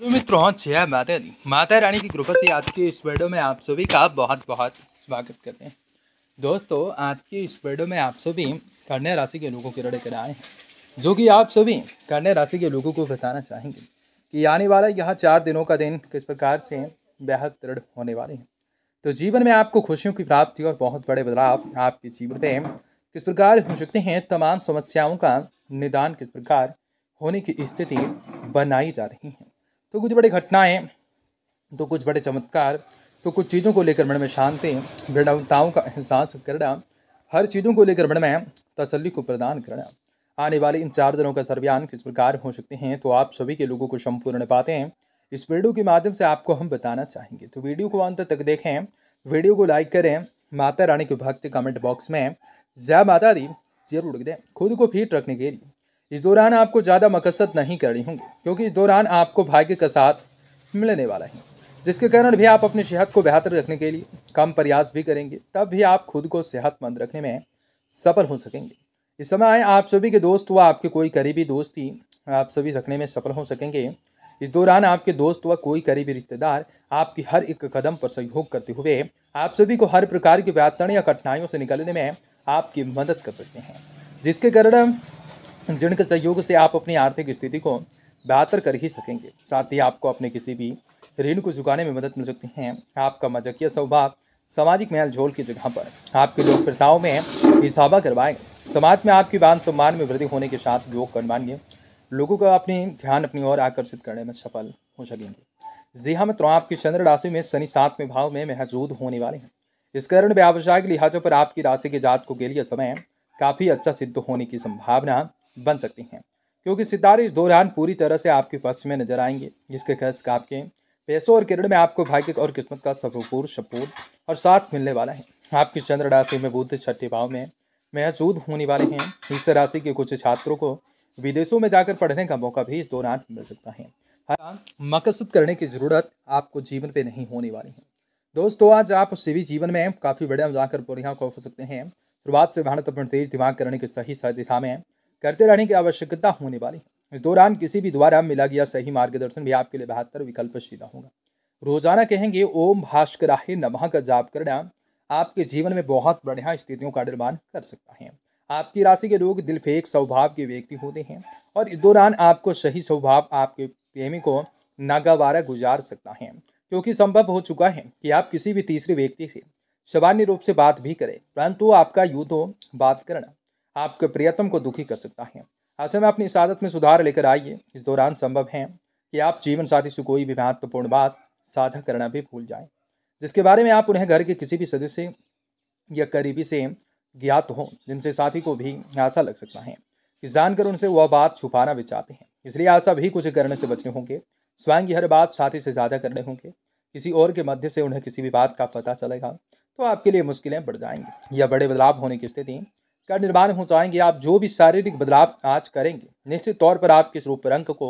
hello मित्रों जय माता दी माता रानी की कृपा से आज के इस वीडियो में आप सभी का बहुत बहुत स्वागत करते हैं दोस्तों आज के इस वीडियो में आप सभी कन्या राशि के लोगों के रड़े कर आए जो कि आप सभी कन्या राशि के लोगों को बताना चाहेंगे कि आने वाला यह चार दिनों का दिन किस प्रकार से बेहद दृढ़ होने वाले हैं तो जीवन में आपको खुशियों की प्राप्ति और बहुत बड़े बदलाव आपके जीवन में किस प्रकार हो सकते हैं तमाम समस्याओं का निदान किस प्रकार होने की स्थिति बनाई जा रही है तो कुछ बड़ी घटनाएँ तो कुछ बड़े चमत्कार तो कुछ चीज़ों को लेकर मन में शांति दृढ़ताओं का एहसास करना हर चीज़ों को लेकर मन में तसल्ली को प्रदान करना आने वाले इन चार दिनों का सर्वयान किस प्रकार हो सकते हैं तो आप सभी के लोगों को संपूर्ण पाते हैं इस वीडियो के माध्यम से आपको हम बताना चाहेंगे तो वीडियो को अंत तक देखें वीडियो को लाइक करें माता रानी के भक्त कमेंट बॉक्स में जय माता दी जरूर दें खुद को फिट रखने के लिए इस दौरान आपको ज़्यादा मकसद नहीं करनी होंगी क्योंकि इस दौरान आपको भाग्य का साथ मिलने वाला है जिसके कारण भी आप अपनी सेहत को बेहतर रखने के लिए कम प्रयास भी करेंगे तब भी आप खुद को सेहतमंद रखने में सफल हो सकेंगे इस समय आए आप सभी के दोस्त व आपके कोई करीबी दोस्ती आप सभी रखने में सफल हो सकेंगे इस दौरान आपके दोस्त व कोई करीबी रिश्तेदार आपकी हर एक कदम पर सहयोग करते हुए आप सभी को हर प्रकार की व्यातन या कठिनाइयों से निकलने में आपकी मदद कर सकते हैं जिसके कारण जिनके सहयोग से आप अपनी आर्थिक स्थिति को बेहतर कर ही सकेंगे साथ ही आपको अपने किसी भी ऋण को चुकाने में मदद मिल सकती है आपका मजकिया स्वभाव सामाजिक मेल झोल की जगह पर आपकी लोकप्रियताओं में इजाफा करवाएंगे समाज में आपकी मान सम्मान में वृद्धि होने के साथ योग करवाएंगे लोगों का अपने ध्यान अपनी ओर आकर्षित करने में सफल हो सकेंगे जी हाँ मित्रों आपकी चंद्र राशि में शनि सातवें भाव में महजूद होने वाले हैं इस कारण व्यावसायिक लिहाजों पर आपकी राशि के को के लिए समय काफ़ी अच्छा सिद्ध होने की संभावना बन सकती हैं क्योंकि सितारे इस दौरान पूरी तरह से आपके पक्ष में नजर आएंगे जिसके खस्क आपके पैसों और किरण में आपको भाग्य और किस्मत का सपूर सपूर और साथ मिलने वाला है आपकी चंद्र राशि में बुद्ध छठे भाव में महसूद होने वाले हैं इस राशि के कुछ छात्रों को विदेशों में जाकर पढ़ने का मौका भी इस दौरान मिल सकता है मकसद करने की ज़रूरत आपको जीवन पे नहीं होने वाली है दोस्तों आज आप सभी जीवन में काफ़ी बड़े जाकर बढ़िया को सकते हैं शुरुआत से भारत अपने तेज दिमाग करने की सही दिशा में करते रहने की आवश्यकता होने वाली है इस दौरान किसी भी द्वारा मिला गया सही मार्गदर्शन भी आपके लिए बेहतर विकल्प सीधा होगा रोजाना कहेंगे ओम भास्कर नमह का जाप करना आपके जीवन में बहुत बढ़िया स्थितियों का निर्माण कर सकता है आपकी राशि के लोग दिल फेक स्वभाव के व्यक्ति होते हैं और इस दौरान आपको सही स्वभाव आपके प्रेमी को नागावारा गुजार सकता है क्योंकि संभव हो चुका है कि आप किसी भी तीसरे व्यक्ति से सामान्य रूप से बात भी करें परंतु आपका युद्ध हो तो बात करना आपके प्रियतम को दुखी कर सकता है ऐसे में अपनी इसादत में सुधार लेकर आइए इस दौरान संभव है कि आप जीवन साथी से कोई भी महत्वपूर्ण बात साझा करना भी भूल जाएं जिसके बारे में आप उन्हें घर के किसी भी सदस्य या करीबी से ज्ञात हो जिनसे साथी को भी आशा लग सकता है कि जानकर उनसे वह बात छुपाना भी चाहते हैं इसलिए आशा भी कुछ करने से बचने होंगे स्वयं की हर बात साथी से साझा करने होंगे किसी और के मध्य से उन्हें किसी भी बात का पता चलेगा तो आपके लिए मुश्किलें बढ़ जाएंगी या बड़े बदलाव होने की स्थिति का निर्माण हो जाएंगे आप जो भी शारीरिक बदलाव आज करेंगे निश्चित तौर पर आपके रूप रंग को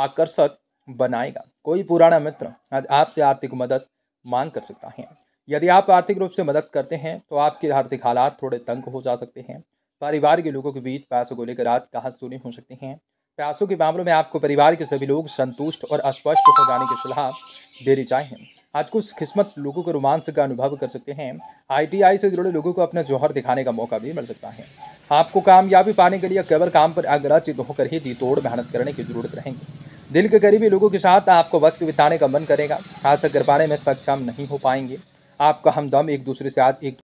आकर्षक बनाएगा कोई पुराना मित्र आज आपसे आर्थिक मदद मांग कर सकता है यदि आप आर्थिक रूप से मदद करते हैं तो आपके आर्थिक हालात थोड़े तंग हो जा सकते हैं परिवार के लोगों के बीच पैसों को लेकर आज कहा सुनी हो सकते हैं पैसों के मामलों में आपको परिवार के सभी लोग संतुष्ट और अस्पष्ट हो जाने की सलाह देनी चाहिए आज कुछ किस्मत लोगों को रोमांच का अनुभव कर सकते हैं आईटीआई से जुड़े लोगों को अपना जौहर दिखाने का मौका भी मिल सकता है आपको कामयाबी पाने के लिए केवल काम पर अग्रचित होकर ही दी तोड़ मेहनत करने की जरूरत रहेगी दिल के करीबी लोगों के साथ आपको वक्त बिताने का मन करेगा हासिल कर पाने में सक्षम नहीं हो पाएंगे आपका हमदम एक दूसरे से आज एक